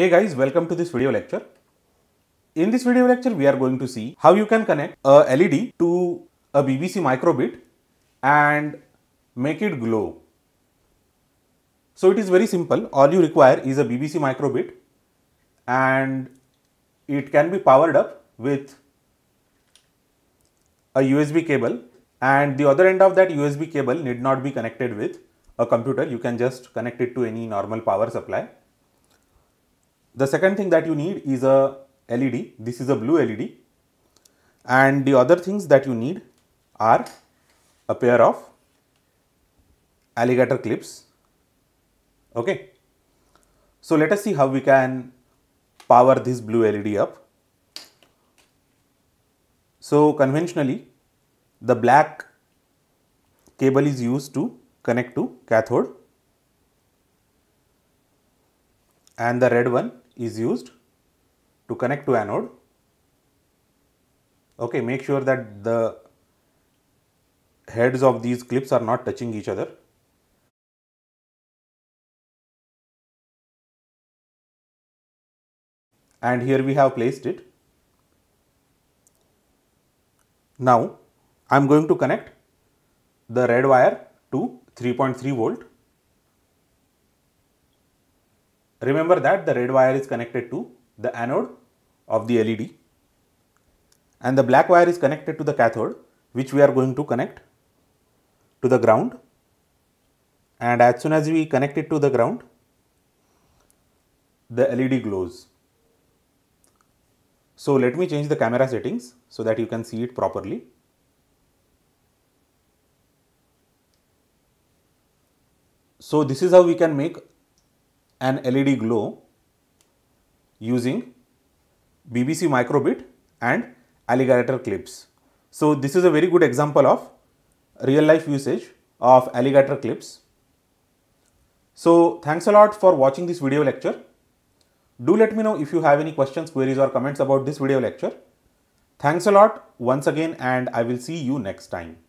Hey guys, welcome to this video lecture. In this video lecture, we are going to see how you can connect a LED to a BBC microbit and make it glow. So it is very simple. All you require is a BBC microbit and it can be powered up with a USB cable and the other end of that USB cable need not be connected with a computer. You can just connect it to any normal power supply the second thing that you need is a LED. This is a blue LED. And the other things that you need are a pair of alligator clips. Okay. So let us see how we can power this blue LED up. So conventionally, the black cable is used to connect to cathode and the red one is used to connect to anode. Okay, make sure that the heads of these clips are not touching each other. And here we have placed it. Now, I am going to connect the red wire to 3.3 volt Remember that the red wire is connected to the anode of the LED and the black wire is connected to the cathode which we are going to connect to the ground and as soon as we connect it to the ground the LED glows. So let me change the camera settings so that you can see it properly. So this is how we can make an LED glow using BBC microbit and alligator clips. So this is a very good example of real life usage of alligator clips. So thanks a lot for watching this video lecture. Do let me know if you have any questions, queries or comments about this video lecture. Thanks a lot once again and I will see you next time.